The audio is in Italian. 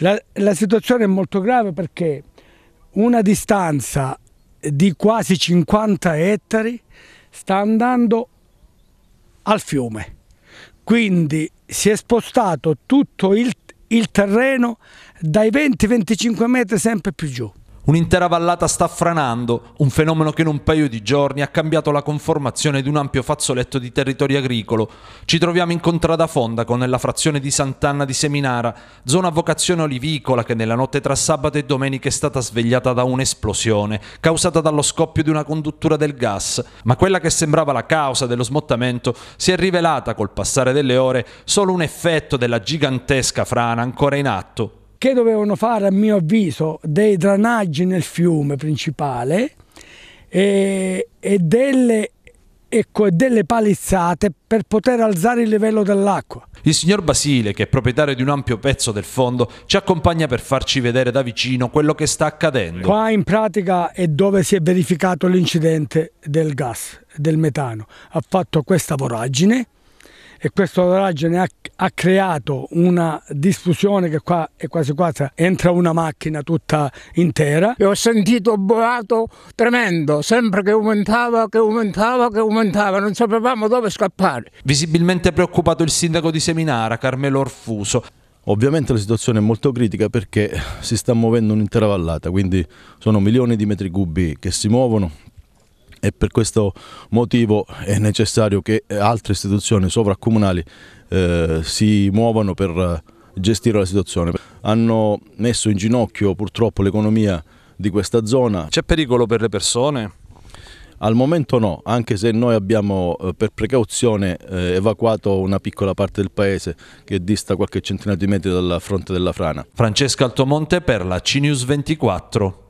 La, la situazione è molto grave perché una distanza di quasi 50 ettari sta andando al fiume, quindi si è spostato tutto il, il terreno dai 20-25 metri sempre più giù. Un'intera vallata sta franando, un fenomeno che in un paio di giorni ha cambiato la conformazione di un ampio fazzoletto di territorio agricolo. Ci troviamo in contrada Fondaco, nella frazione di Sant'Anna di Seminara, zona a vocazione olivicola che nella notte tra sabato e domenica è stata svegliata da un'esplosione, causata dallo scoppio di una conduttura del gas. Ma quella che sembrava la causa dello smottamento si è rivelata, col passare delle ore, solo un effetto della gigantesca frana ancora in atto che dovevano fare a mio avviso dei dranaggi nel fiume principale e, e, delle, ecco, e delle palizzate per poter alzare il livello dell'acqua. Il signor Basile, che è proprietario di un ampio pezzo del fondo, ci accompagna per farci vedere da vicino quello che sta accadendo. Qua in pratica è dove si è verificato l'incidente del gas, del metano. Ha fatto questa voragine e questa ne ha, ha, creato una diffusione che qua è quasi quasi entra una macchina tutta intera. E ho sentito un boato tremendo, sempre che aumentava, che aumentava, che aumentava, non sapevamo dove scappare. Visibilmente preoccupato il sindaco di Seminara, Carmelo Orfuso. Ovviamente la situazione è molto critica perché si sta muovendo un'intera vallata, quindi sono milioni di metri cubi che si muovono, e per questo motivo è necessario che altre istituzioni sovraccomunali eh, si muovano per eh, gestire la situazione. Hanno messo in ginocchio purtroppo l'economia di questa zona. C'è pericolo per le persone? Al momento no, anche se noi abbiamo eh, per precauzione eh, evacuato una piccola parte del paese che dista qualche centinaio di metri dalla fronte della frana. Francesca Altomonte per la CNews 24.